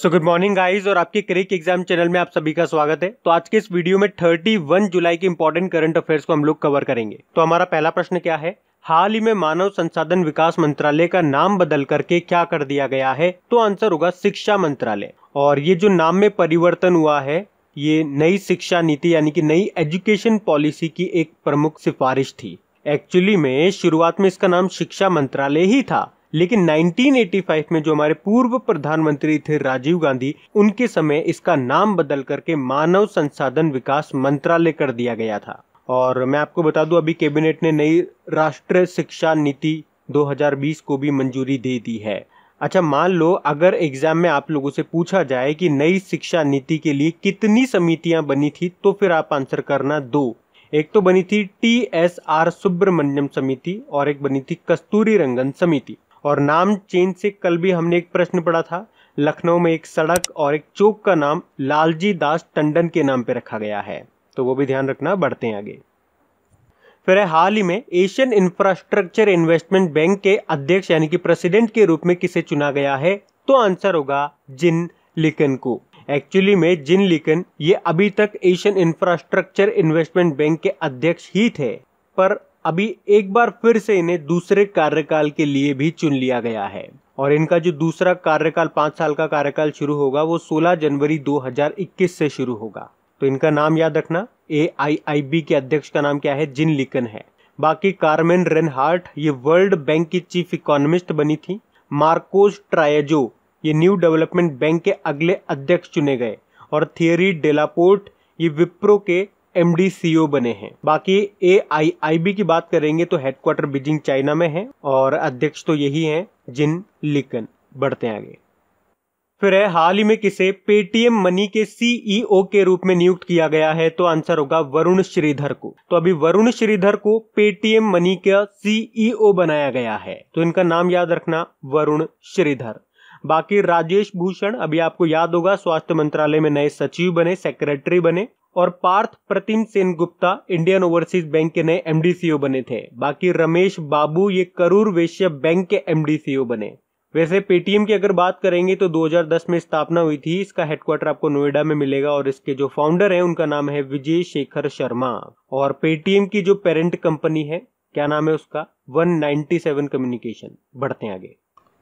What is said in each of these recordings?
so good morning guys और आपके क्रिक exam channel में आप सभी का स्वागत है तो आज के इस वीडियो में 31 जुलाई के इंपॉर्टेंट करंट अफेयर्स को हम लोग कवर करेंगे तो हमारा पहला प्रश्न क्या है हाल ही में मानव संसाधन विकास मंत्रालय का नाम बदल करके क्या कर दिया गया है तो आंसर होगा शिक्षा मंत्रालय और ये जो नाम में परिवर्तन हुआ है ये नई शिक्षा नीति यानी कि नई एजुकेशन पॉलिसी की एक प्रमुख सिफारिश थी एक्चुअली में शुरुआत में इसका नाम शिक्षा मंत्रालय ही था लेकिन 1985 में जो हमारे पूर्व प्रधानमंत्री थे राजीव गांधी उनके समय इसका नाम बदल करके मानव संसाधन विकास मंत्रालय कर दिया गया था और मैं आपको बता दूं अभी कैबिनेट ने नई राष्ट्रीय शिक्षा नीति 2020 को भी मंजूरी दे दी है अच्छा मान लो अगर एग्जाम में आप लोगों से पूछा जाए कि नई शिक्षा नीति के लिए कितनी समितियां बनी थी तो फिर आप आंसर करना दो एक तो बनी थी टी एस आर सुब्रमण्यम समिति और एक बनी थी कस्तूरी रंगन समिति और नाम चेंज से कल भी हमने एक प्रश्न पढ़ा था लखनऊ में एक सड़क और एक चौक का नाम लालजी दास टंडन के नाम पर रखा गया है तो वो भी ध्यान रखना बढ़ते हैं आगे फिर है हाल ही में एशियन इंफ्रास्ट्रक्चर इन्वेस्टमेंट बैंक के अध्यक्ष यानी कि प्रेसिडेंट के रूप में किसे चुना गया है तो आंसर होगा जिन लिकन को एक्चुअली में जिन लिकन ये अभी तक एशियन इंफ्रास्ट्रक्चर इन्वेस्टमेंट बैंक के अध्यक्ष ही थे पर अभी एक बार फिर से इन्हें दूसरे कार्यकाल के लिए भी चुन लिया गया है और इनका जो दूसरा कार्यकाल पांच साल का कार्यकाल शुरू होगा वो 16 जनवरी 2021 से शुरू होगा तो इनका नाम याद रखना ए के अध्यक्ष का नाम क्या है जिन लिकन है बाकी कार्मेन रेनहार्ट ये वर्ल्ड बैंक की चीफ इकोनॉमिस्ट बनी थी मार्कोस ट्रायजो ये न्यू डेवलपमेंट बैंक के अगले अध्यक्ष चुने गए और थियरी डेलापोर्ट ये विप्रो के एम e बने हैं बाकी ए आई आई बी की बात करेंगे तो हेडक्वार्टर बीजिंग चाइना में है और अध्यक्ष तो यही है जिन लिकन बढ़ते हैं आगे फिर है हाल ही में किसे पेटीएम मनी के सीईओ e के रूप में नियुक्त किया गया है तो आंसर होगा वरुण श्रीधर को तो अभी वरुण श्रीधर को पेटीएम मनी का सीईओ e बनाया गया है तो इनका नाम याद रखना वरुण श्रीधर बाकी राजेश भूषण अभी आपको याद होगा स्वास्थ्य मंत्रालय में नए सचिव बने सेक्रेटरी बने और Partha Pratim Sen Gupta Indian Overseas Bank के नए एमडीसीओ बने थे बाकी रमेश बाबू ये करूर वैश्य बैंक के एमडीसीओ बने वैसे पेटीएम की अगर बात करेंगे तो 2010 में स्थापना हुई थी इसका हेडक्वार्टर आपको नोएडा में मिलेगा और इसके जो फाउंडर हैं उनका नाम है विजय शेखर शर्मा और पेटीएम की जो पेरेंट कंपनी है क्या नाम है उसका 197 कम्युनिकेशन बढ़ते हैं आगे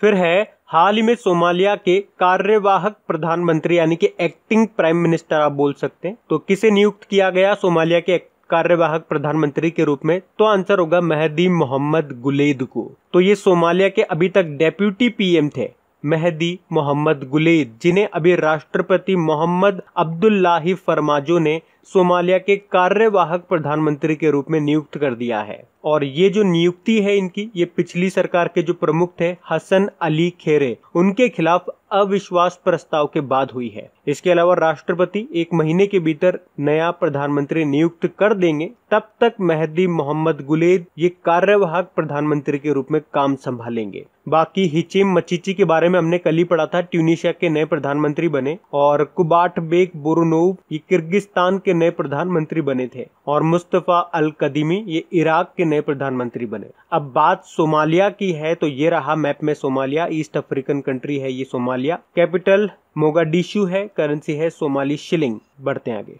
फिर है हाल ही में सोमालिया के कार्यवाहक प्रधानमंत्री यानी कि एक्टिंग प्राइम मिनिस्टर आप बोल सकते हैं तो किसे नियुक्त किया गया सोमालिया के कार्यवाहक प्रधानमंत्री के रूप में तो आंसर होगा मेहदी मोहम्मद गुलेद को तो ये सोमालिया के अभी तक डेप्यूटी पीएम थे मेहदी मोहम्मद गुलेद जिन्हें अभी राष्ट्रपति मोहम्मद अब्दुल्लाही फरमाजो ने सोमालिया के कार्यवाहक प्रधानमंत्री के रूप में नियुक्त कर दिया है और ये जो नियुक्ति है इनकी ये पिछली सरकार के जो प्रमुख थे हसन अली खेरे उनके खिलाफ अविश्वास प्रस्ताव के बाद हुई है इसके अलावा राष्ट्रपति एक महीने के भीतर नया प्रधानमंत्री नियुक्त कर देंगे तब तक मेहदी मोहम्मद गुलेद ये कार्यवाहक प्रधानमंत्री के रूप में काम संभालेंगे बाकी हिचिम मचिची के बारे में हमने कल ही पढ़ा था ट्यूनिशिया के नए प्रधानमंत्री बने और कुबाट बेग बोरोनोव ये किर्गिस्तान के के नए प्रधानमंत्री बने थे और मुस्तफ़ा अल कदीमी ये इराक के नए प्रधानमंत्री बने अब बात सोमालिया की है तो ये रहा मैप में सोमालिया ईस्ट अफ्रीकन कंट्री है ये सोमालिया कैपिटल मोगाडिशू है करेंसी है सोमाली शिलिंग बढ़ते आगे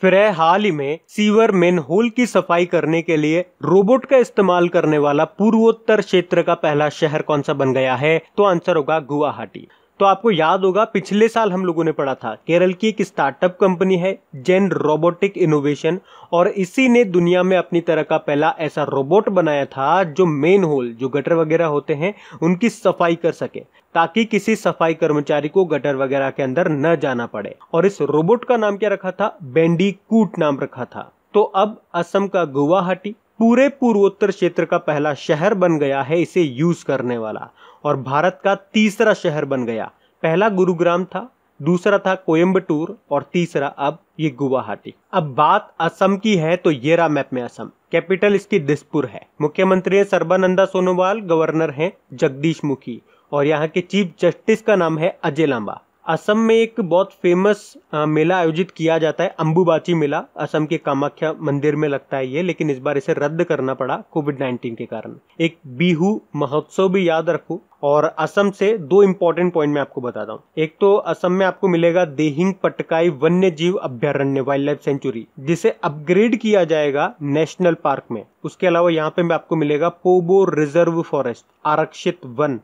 फिर हाल ही में सीवर मेन होल की सफाई करने के लिए रोबोट का इस्तेमाल करने वाला पूर्वोत्तर क्षेत्र का पहला शहर कौन सा बन गया है तो आंसर होगा गुवाहाटी तो आपको याद होगा पिछले साल हम लोगों ने पढ़ा था केरल की एक स्टार्टअप कंपनी है जेन रोबोटिक इनोवेशन और इसी ने दुनिया में अपनी तरह का पहला ऐसा रोबोट बनाया था जो मेन होल जो गटर वगैरह होते हैं उनकी सफाई कर सके ताकि किसी सफाई कर्मचारी को गटर वगैरह के अंदर न जाना पड़े और इस रोबोट का नाम क्या रखा था बेंडी कूट नाम रखा था तो अब असम का गुवाहाटी पूरे पूर्वोत्तर क्षेत्र का पहला शहर बन गया है इसे यूज करने वाला और भारत का तीसरा शहर बन गया पहला गुरुग्राम था दूसरा था कोयम्बटूर और तीसरा अब ये गुवाहाटी अब बात असम की है तो ये रहा मैप में असम कैपिटल इसकी दिसपुर है मुख्यमंत्री है सर्बानंदा सोनोवाल गवर्नर हैं जगदीश मुखी और यहाँ के चीफ जस्टिस का नाम है अजय लांबा असम में एक बहुत फेमस मेला आयोजित किया जाता है अंबुबाची मेला असम के कामाख्या मंदिर में लगता है ये लेकिन इस बार इसे रद्द करना पड़ा कोविड नाइन्टीन के कारण एक बिहू महोत्सव भी याद रखो और असम से दो इम्पोर्टेंट पॉइंट मैं आपको बताता हूँ एक तो असम में आपको मिलेगा देहिंग पटकाई वन्य जीव अभ्यारण्य वाइल्ड लाइफ सेंचुरी जिसे अपग्रेड किया जाएगा नेशनल पार्क में उसके अलावा यहाँ पे मैं आपको मिलेगा पोबो रिजर्व फॉरेस्ट आरक्षित वन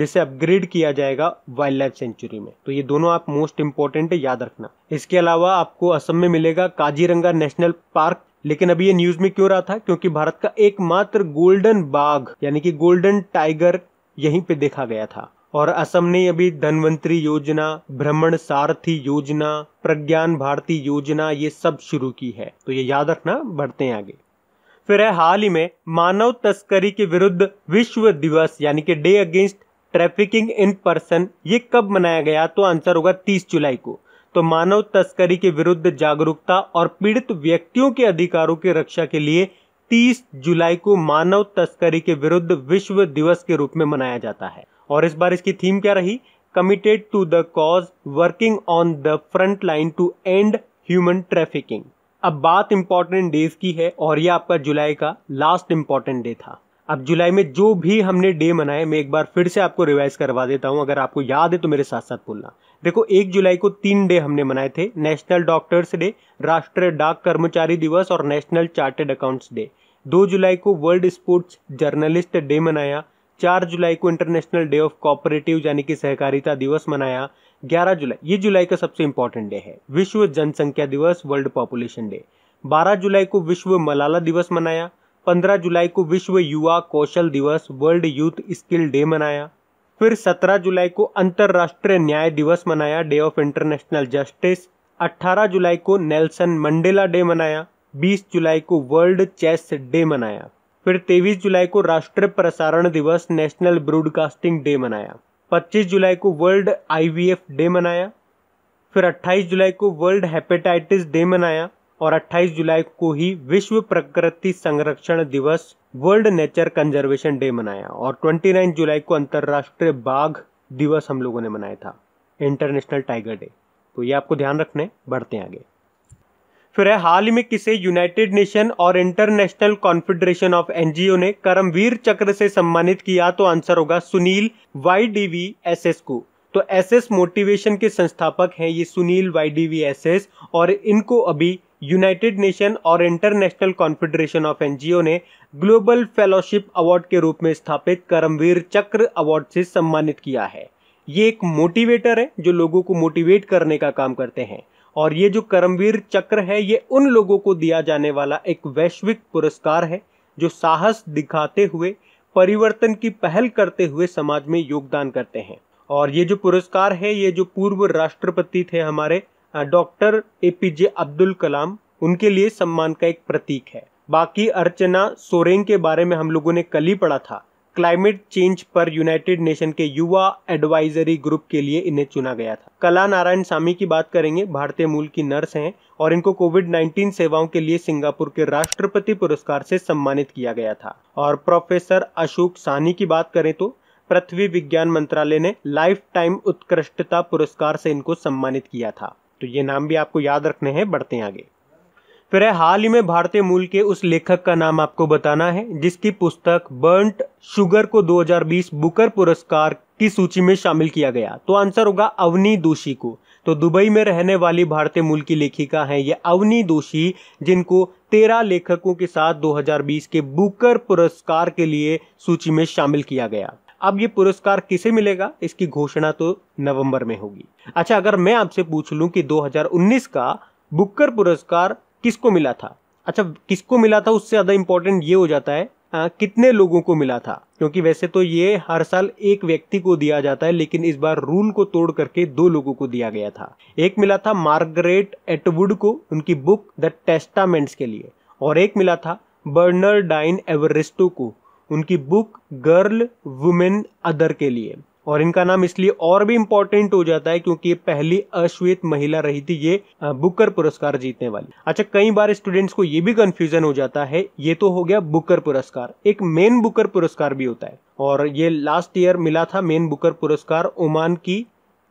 जिसे अपग्रेड किया जाएगा वाइल्ड लाइफ सेंचुरी में तो ये दोनों आप मोस्ट इम्पोर्टेंट है याद रखना इसके अलावा आपको असम में मिलेगा काजीरंगा नेशनल पार्क लेकिन अभी ये न्यूज में क्यों रहा था क्योंकि भारत का एकमात्र गोल्डन बाघ यानी कि गोल्डन टाइगर यहीं पे देखा गया था और असम ने अभी धनवंतरी योजना भ्रमण सारथी योजना प्रज्ञान भारती योजना ये सब शुरू की है तो ये याद रखना बढ़ते हैं आगे फिर है हाल ही में मानव तस्करी के विरुद्ध विश्व दिवस यानी कि day against trafficking in person ये कब मनाया गया तो आंसर होगा 30 जुलाई को तो मानव तस्करी के विरुद्ध जागरूकता और पीड़ित व्यक्तियों के अधिकारों की रक्षा के लिए 30 जुलाई को मानव तस्करी के विरुद्ध विश्व दिवस के रूप में मनाया जाता है और इस बार इसकी थीम क्या रही committed to the cause working on the front line to end human trafficking अब बात इंपॉर्टेंट डेज की है और यह आपका जुलाई का लास्ट इंपॉर्टेंट डे था अब जुलाई में जो भी हमने डे मनाए मैं एक बार फिर से आपको रिवाइज करवा देता हूँ अगर आपको याद है तो मेरे साथ साथ बोलना देखो एक जुलाई को तीन डे हमने मनाए थे नेशनल डॉक्टर्स डे राष्ट्रीय डाक कर्मचारी दिवस और नेशनल चार्टेड अकाउंट्स डे दो जुलाई को वर्ल्ड स्पोर्ट्स जर्नलिस्ट डे मनाया चार जुलाई को इंटरनेशनल डे ऑफ कॉपरेटिव यानी कि सहकारिता दिवस मनाया 11 जुलाई ये जुलाई का सबसे इंपॉर्टेंट डे है विश्व जनसंख्या दिवस वर्ल्ड पॉपुलेशन डे 12 जुलाई को विश्व मलाला दिवस मनाया 15 जुलाई को विश्व युवा कौशल दिवस वर्ल्ड यूथ स्किल डे मनाया फिर 17 जुलाई को अंतर्राष्ट्रीय न्याय दिवस मनाया डे ऑफ इंटरनेशनल जस्टिस 18 जुलाई को नेल्सन मंडेला डे मनाया 20 जुलाई को वर्ल्ड चेस डे मनाया फिर 23 जुलाई को राष्ट्रीय प्रसारण दिवस नेशनल ब्रॉडकास्टिंग डे मनाया 25 जुलाई को वर्ल्ड आईवीएफ डे मनाया फिर 28 जुलाई को वर्ल्ड हेपेटाइटिस डे मनाया और 28 जुलाई को ही विश्व प्रकृति संरक्षण दिवस वर्ल्ड नेचर कंजर्वेशन डे मनाया और 29 जुलाई को अंतर्राष्ट्रीय बाघ दिवस हम लोगों ने मनाया था इंटरनेशनल टाइगर डे तो ये आपको ध्यान रखने बढ़ते हैं आगे फिर है हाल ही में किसे यूनाइटेड नेशन और इंटरनेशनल कॉन्फेडरेशन ऑफ एनजीओ ने करमवीर चक्र से सम्मानित किया तो आंसर होगा Sunil Y D S S को तो एस एस मोटिवेशन के संस्थापक हैं ये Sunil Y D S S और इनको अभी यूनाइटेड नेशन और इंटरनेशनल कॉन्फेडरेशन ऑफ एनजीओ ने ग्लोबल फेलोशिप अवार्ड के रूप में स्थापित करमवीर चक्र अवार्ड से सम्मानित किया है ये एक मोटिवेटर है जो लोगों को मोटिवेट करने का काम करते हैं और ये जो करमवीर चक्र है ये उन लोगों को दिया जाने वाला एक वैश्विक पुरस्कार है जो साहस दिखाते हुए परिवर्तन की पहल करते हुए समाज में योगदान करते हैं और ये जो पुरस्कार है ये जो पूर्व राष्ट्रपति थे हमारे doctor A P J Abdul Kalam उनके लिए सम्मान का एक प्रतीक है बाकी अर्चना सोरेंग के बारे में हम लोगों ने कल ही पढ़ा था क्लाइमेट चेंज पर यूनाइटेड नेशन के युवा एडवाइजरी ग्रुप के लिए इन्हें चुना गया था कला नारायण सामी की बात करेंगे भारतीय मूल की नर्स हैं और इनको कोविड 19 सेवाओं के लिए सिंगापुर के राष्ट्रपति पुरस्कार से सम्मानित किया गया था और प्रोफेसर अशोक सानी की बात करें तो पृथ्वी विज्ञान मंत्रालय ने लाइफ टाइम उत्कृष्टता पुरस्कार से इनको सम्मानित किया था तो ये नाम भी आपको याद रखने हैं बढ़ते हैं आगे फिर है हाल ही में भारतीय मूल के उस लेखक का नाम आपको बताना है जिसकी पुस्तक बर्ंट शुगर को 2020 बुकर पुरस्कार की सूची में शामिल किया गया तो आंसर होगा अवनी दोषी को तो दुबई में रहने वाली भारतीय मूल की लेखिका हैं ये अवनी दोषी जिनको तेरह लेखकों के साथ 2020 के बुकर पुरस्कार के लिए सूची में शामिल किया गया अब ये पुरस्कार किसे मिलेगा इसकी घोषणा तो नवंबर में होगी अच्छा अगर मैं आपसे पूछ लूं कि 2019 का बुकर पुरस्कार किसको मिला था अच्छा किसको मिला था उससे ज़्यादा इम्पोर्टेंट ये हो जाता है आ, कितने लोगों को मिला था क्योंकि वैसे तो ये हर साल एक व्यक्ति को दिया जाता है लेकिन इस बार रूल को तोड़ करके दो लोगों को दिया गया था एक मिला था मार्गरेट एटवुड को उनकी बुक द टेस्टामेंट्स के लिए और एक मिला था बर्नर डाइन एवरेस्टो को उनकी बुक गर्ल वुमेन अदर के लिए और इनका नाम इसलिए और भी इंपॉर्टेंट हो जाता है क्योंकि ये पहली अश्वेत महिला रही थी ये बुकर पुरस्कार जीतने वाली अच्छा कई बार स्टूडेंट्स को ये भी कंफ्यूजन हो जाता है ये तो हो गया बुकर पुरस्कार एक मेन बुकर पुरस्कार भी होता है और ये लास्ट ईयर मिला था मेन बुकर पुरस्कार ओमान की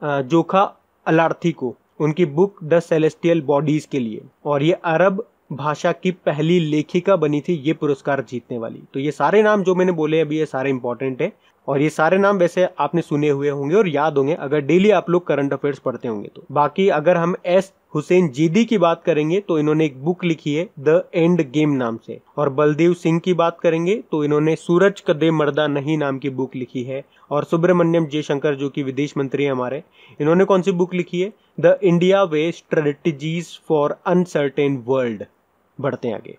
जोखा अलार्थी को उनकी बुक द सेलेस्टियल बॉडीज के लिए और ये अरब भाषा की पहली लेखिका बनी थी ये पुरस्कार जीतने वाली तो ये सारे नाम जो मैंने बोले अभी ये सारे इंपॉर्टेंट है और ये सारे नाम वैसे आपने सुने हुए होंगे और याद होंगे अगर डेली आप लोग करंट अफेयर्स पढ़ते होंगे तो बाकी अगर हम एस हुसैन जीदी की बात करेंगे तो इन्होंने एक बुक लिखी है द एंड गेम नाम से और बलदेव सिंह की बात करेंगे तो इन्होंने सूरज कदे मर्दा नहीं नाम की बुक लिखी है और सुब्रमण्यम जयशंकर जो कि विदेश मंत्री है हमारे इन्होंने कौन सी बुक लिखी है the India way strategies for uncertain world बढ़ते हैं आगे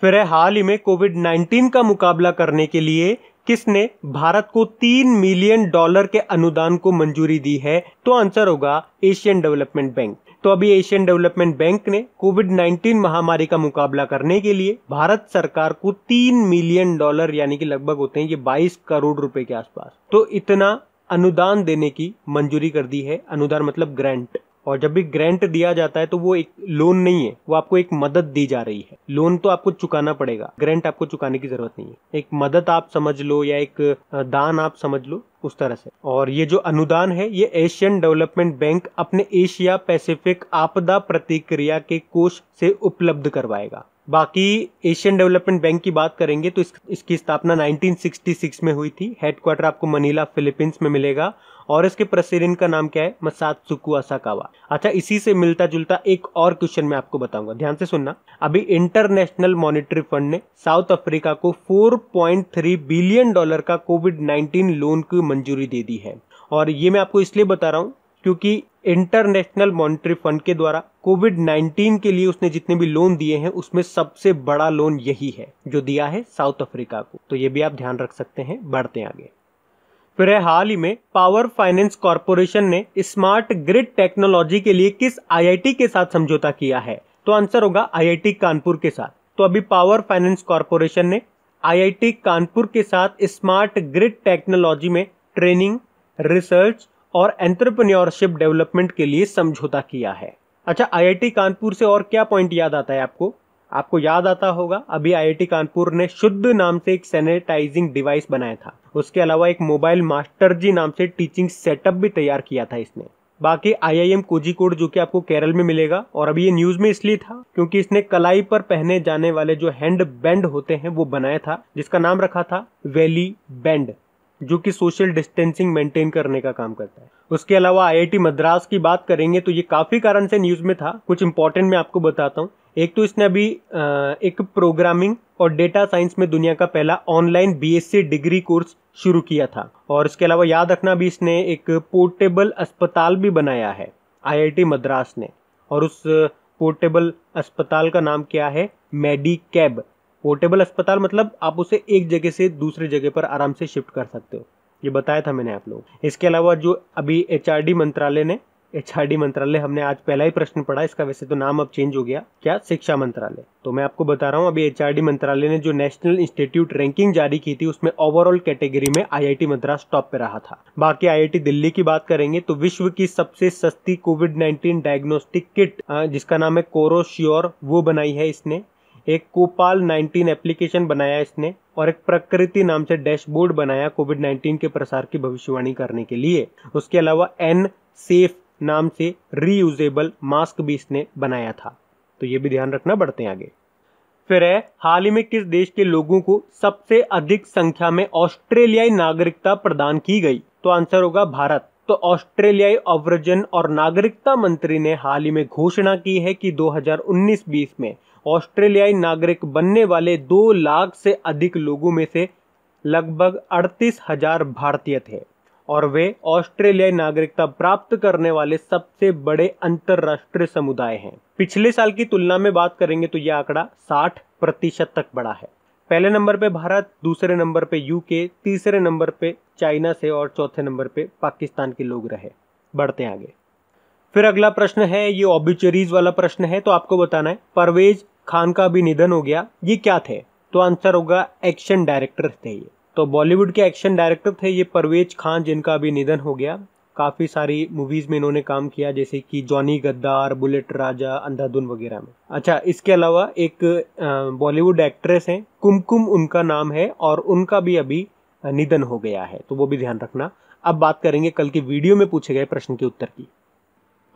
फिर है हाल ही में कोविड 19 का मुकाबला करने के लिए किसने भारत को तीन मिलियन डॉलर के अनुदान को मंजूरी दी है तो आंसर होगा एशियन डेवलपमेंट बैंक तो अभी एशियन डेवलपमेंट बैंक ने कोविड 19 महामारी का मुकाबला करने के लिए भारत सरकार को तीन मिलियन डॉलर यानी कि लगभग होते हैं ये 22 करोड़ रुपए के आसपास तो इतना अनुदान देने की मंजूरी कर दी है अनुदान मतलब ग्रांट और जब भी ग्रांट दिया जाता है तो वो एक लोन नहीं है वो आपको एक मदद दी जा रही है लोन तो आपको चुकाना पड़ेगा ग्रांट आपको चुकाने की जरूरत नहीं है एक मदद आप समझ लो या एक दान आप समझ लो उस तरह से और ये जो अनुदान है ये एशियन डेवलपमेंट बैंक अपने एशिया पैसिफिक आपदा प्रतिक्रिया के कोष से उपलब्ध करवाएगा बाकी एशियन डेवलपमेंट बैंक की बात करेंगे तो इस, इसकी स्थापना 1966 में हुई थी हेडक्वार्टर आपको मनीला फिलीपींस में मिलेगा और इसके प्रेसिडेंट का नाम क्या है मसाद सुकुआसाकावा अच्छा इसी से मिलता जुलता एक और क्वेश्चन मैं आपको बताऊंगा ध्यान से सुनना अभी इंटरनेशनल मॉनिटरी फंड ने साउथ अफ्रीका को 4.3 बिलियन डॉलर का कोविड 19 लोन की मंजूरी दे दी है और ये मैं आपको इसलिए बता रहा हूँ क्योंकि इंटरनेशनल मॉनिटरी फंड के द्वारा कोविड 19 के लिए उसने जितने भी लोन दिए हैं उसमें सबसे बड़ा लोन यही है जो दिया है साउथ अफ्रीका को तो ये भी आप ध्यान रख सकते हैं बढ़ते आगे फिर हाल ही में पावर फाइनेंस कॉरपोरेशन ने स्मार्ट ग्रिड टेक्नोलॉजी के लिए किस आईआईटी के साथ समझौता किया है तो आंसर होगा आईआईटी कानपुर के साथ तो अभी पावर फाइनेंस कॉरपोरेशन ने आईआईटी कानपुर के साथ स्मार्ट ग्रिड टेक्नोलॉजी में ट्रेनिंग रिसर्च और एंटरप्रेन्योरशिप डेवलपमेंट के लिए समझौता किया है अच्छा आईआईटी कानपुर से और क्या पॉइंट याद आता है आपको आपको याद आता होगा अभी आईआईटी कानपुर ने शुद्ध नाम से एक सैनिटाइजिंग डिवाइस बनाया था उसके अलावा एक मोबाइल मास्टर जी नाम से टीचिंग सेटअप भी तैयार किया था इसने बाकी आईआईएम कोजिकोड जो कि आपको केरल में मिलेगा और अभी ये न्यूज में इसलिए था क्योंकि इसने कलाई पर पहने जाने वाले जो हैंड बैंड होते हैं वो बनाया था जिसका नाम रखा था वैली बैंड जो कि सोशल डिस्टेंसिंग मेंटेन करने का काम करता है उसके अलावा आईआईटी मद्रास की बात करेंगे तो ये काफ़ी कारण से न्यूज़ में था कुछ इंपॉर्टेंट मैं आपको बताता हूँ एक तो इसने अभी एक प्रोग्रामिंग और डेटा साइंस में दुनिया का पहला ऑनलाइन बीएससी डिग्री कोर्स शुरू किया था और इसके अलावा याद रखना भी इसने एक पोर्टेबल अस्पताल भी बनाया है आईआईटी मद्रास ने और उस पोर्टेबल अस्पताल का नाम क्या है मेडिकैब पोर्टेबल अस्पताल मतलब आप उसे एक जगह से दूसरे जगह पर आराम से शिफ्ट कर सकते हो ये बताया था मैंने आप लोग इसके अलावा जो अभी एच मंत्रालय ने एच मंत्रालय हमने आज पहला ही प्रश्न पढ़ा इसका वैसे तो नाम अब चेंज हो गया क्या शिक्षा मंत्रालय तो मैं आपको बता रहा हूँ अभी एच मंत्रालय ने जो नेशनल इंस्टीट्यूट रैंकिंग जारी की थी उसमें ओवरऑल कैटेगरी में आईआईटी मद्रास टॉप पे रहा था बाकी आईआईटी दिल्ली की बात करेंगे तो विश्व की सबसे सस्ती कोविड नाइन्टीन डायग्नोस्टिक किट जिसका नाम है कोरोश्योर वो बनाई है इसने एक कोपाल 19 एप्लीकेशन बनाया इसने और एक प्रकृति नाम से डैशबोर्ड बनाया कोविड 19 के प्रसार की भविष्यवाणी करने के लिए उसके अलावा एन सेफ नाम से रीयूजेबल मास्क भी इसने बनाया था तो ये भी ध्यान रखना बढ़ते हैं आगे फिर है हाल ही में किस देश के लोगों को सबसे अधिक संख्या में ऑस्ट्रेलियाई नागरिकता प्रदान की गई तो आंसर होगा भारत तो ऑस्ट्रेलियाई अवरजन और नागरिकता मंत्री ने हाल ही में घोषणा की है कि 2019-20 में ऑस्ट्रेलियाई नागरिक बनने वाले दो लाख से अधिक लोगों में से लगभग अड़तीस हजार भारतीय थे और वे ऑस्ट्रेलियाई नागरिकता प्राप्त करने वाले सबसे बड़े अंतर्राष्ट्रीय समुदाय हैं पिछले साल की तुलना में बात करेंगे तो यह आंकड़ा 60 प्रतिशत तक बढ़ा है पहले नंबर पे भारत दूसरे नंबर पे यूके तीसरे नंबर पे चाइना से और चौथे नंबर पे पाकिस्तान के लोग रहे बढ़ते आगे फिर अगला प्रश्न है ये ऑबिचरीज वाला प्रश्न है तो आपको बताना है परवेज खान का भी निधन हो गया ये क्या थे तो आंसर होगा एक्शन डायरेक्टर थे ये तो बॉलीवुड के एक्शन डायरेक्टर थे ये परवेज खान जिनका अभी निधन हो गया काफ़ी सारी मूवीज़ में इन्होंने काम किया जैसे कि जॉनी गद्दार बुलेट राजा अंधाधुन वगैरह में अच्छा इसके अलावा एक बॉलीवुड एक्ट्रेस हैं कुमकुम उनका नाम है और उनका भी अभी निधन हो गया है तो वो भी ध्यान रखना अब बात करेंगे कल के वीडियो में पूछे गए प्रश्न के उत्तर की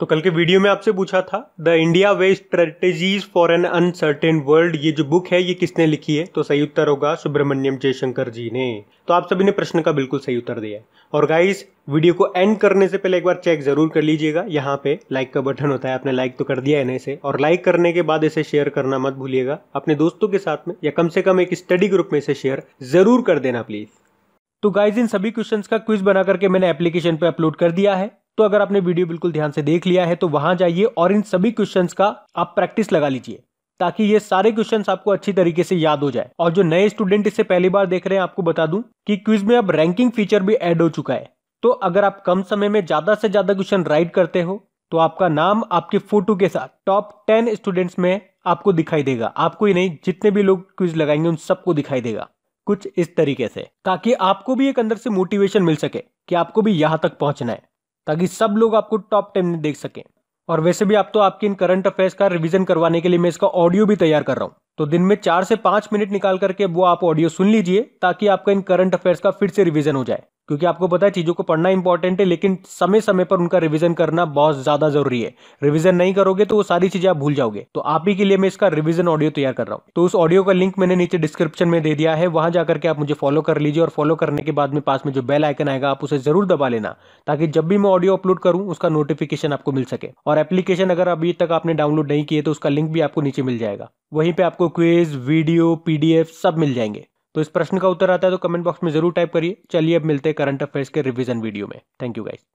तो कल के वीडियो में आपसे पूछा था the India way strategies for an uncertain world ये जो बुक है ये किसने लिखी है तो सही उत्तर होगा सुब्रमण्यम जयशंकर जी ने तो आप सभी ने प्रश्न का बिल्कुल सही उत्तर दिया और गाइस वीडियो को एंड करने से पहले एक बार चेक जरूर कर लीजिएगा यहाँ पे लाइक का बटन होता है आपने लाइक तो कर दिया है ना इसे और लाइक करने के बाद इसे शेयर करना मत भूलिएगा अपने दोस्तों के साथ में या कम से कम एक स्टडी ग्रुप में इसे शेयर जरूर कर देना प्लीज तो गाइज इन सभी क्वेश्चंस का क्विज बना करके मैंने एप्लीकेशन पे अपलोड कर दिया है तो अगर आपने वीडियो बिल्कुल ध्यान से देख लिया है तो वहां जाइए और इन सभी क्वेश्चंस का आप प्रैक्टिस लगा लीजिए ताकि ये सारे क्वेश्चन आपको अच्छी तरीके से याद हो जाए और जो नए स्टूडेंट इसे पहली बार देख रहे हैं आपको बता दूं कि क्विज में अब रैंकिंग फीचर भी ऐड हो चुका है तो अगर आप कम समय में ज्यादा से ज्यादा क्वेश्चन राइट करते हो तो आपका नाम आपके फोटो के साथ टॉप टेन स्टूडेंट्स में आपको दिखाई देगा आपको ही नहीं जितने भी लोग क्विज लगाएंगे उन सबको दिखाई देगा कुछ इस तरीके से ताकि आपको भी एक अंदर से मोटिवेशन मिल सके कि आपको भी यहां तक पहुंचना है ताकि सब लोग आपको टॉप टेन में देख सकें और वैसे भी आप तो आपकी इन करंट अफेयर्स का रिवीजन करवाने के लिए मैं इसका ऑडियो भी तैयार कर रहा हूँ तो दिन में चार से पांच मिनट निकाल करके वो आप ऑडियो सुन लीजिए ताकि आपका इन करंट अफेयर्स का फिर से रिविजन हो जाए क्योंकि आपको पता है चीज़ों को पढ़ना इंपॉर्टेंट है लेकिन समय समय पर उनका रिवीजन करना बहुत ज़्यादा जरूरी है रिवीजन नहीं करोगे तो वो सारी चीज़ें आप भूल जाओगे तो आप ही के लिए मैं इसका रिवीजन ऑडियो तैयार कर रहा हूँ तो उस ऑडियो का लिंक मैंने नीचे डिस्क्रिप्शन में दे दिया है वहां जाकर के आप मुझे फॉलो कर लीजिए और फॉलो करने के बाद में पास में जो बेल आइकन आएगा आप उसे जरूर दबा लेना ताकि जब भी मैं ऑडियो अपलोड करूँ उसका नोटिफिकेशन आपको मिल सके और एप्लीकेशन अगर अभी तक आपने डाउनलोड नहीं किए तो उसका लिंक भी आपको नीचे मिल जाएगा वहीं पे आपको क्वेज वीडियो पीडीएफ सब मिल जाएंगे तो इस प्रश्न का उत्तर आता है तो कमेंट बॉक्स में जरूर टाइप करिए चलिए अब मिलते हैं करंट अफेयर्स के रिवीजन वीडियो में थैंक यू गाइस